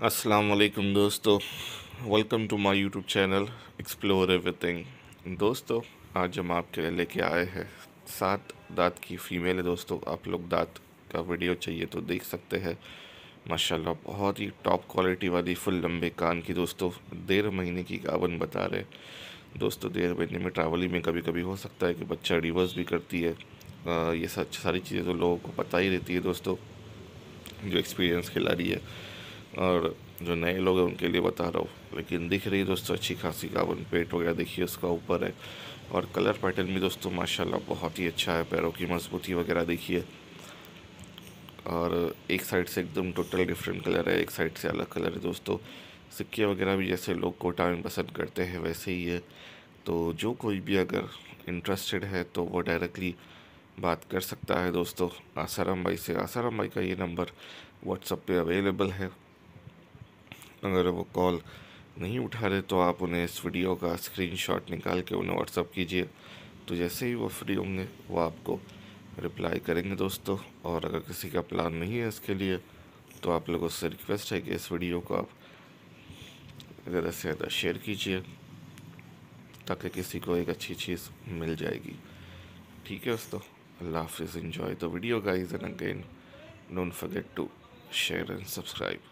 असलकम दोस्तों welcome to my YouTube channel explore everything दोस्तों आज हम आपके लिए लेके आए हैं सात दांत की फ़ीमेल है दोस्तों आप लोग दांत का वीडियो चाहिए तो देख सकते हैं माशाल्लाह बहुत ही टॉप क्वालिटी वाली फुल लंबे कान की दोस्तों डेढ़ महीने की गावन बता रहे दोस्तों डेढ़ महीने में ट्रैवलिंग में कभी कभी हो सकता है कि बच्चा डिवर्स भी करती है आ, ये सच सारी चीज़ें तो लोगों को पता ही रहती है दोस्तों जो एक्सपीरियंस रही है और जो नए लोग हैं उनके लिए बता रहा हूँ लेकिन दिख रही दोस्तों अच्छी खासी काबन पेट वगैरह देखिए उसका ऊपर है और कलर पैटर्न भी दोस्तों माशाल्लाह बहुत ही अच्छा है पैरों की मजबूती वगैरह देखिए और एक साइड से एकदम टोटल डिफरेंट कलर है एक साइड से अलग कलर है दोस्तों सिक्के वगैरह भी जैसे लोग कोटा में पसंद करते हैं वैसे ही है तो जो कोई भी अगर इंटरेस्टेड है तो वो डायरेक्टली बात कर सकता है दोस्तों आसाराम भाई से आसाराम भाई का ये नंबर व्हाट्सअप पे अवेलेबल है अगर वो कॉल नहीं उठा रहे तो आप उन्हें इस वीडियो का स्क्रीनशॉट निकाल के उन्हें व्हाट्सअप कीजिए तो जैसे ही वो फ्री होंगे वो आपको रिप्लाई करेंगे दोस्तों और अगर किसी का प्लान नहीं है इसके लिए तो आप लोगों से रिक्वेस्ट है कि इस वीडियो को आप ज़्यादा से ज़्यादा शेयर कीजिए ताकि किसी को एक अच्छी चीज़ मिल जाएगी ठीक है दोस्तों अल्लाह हाफिज़ enjoy the video guys and again don't forget to share and subscribe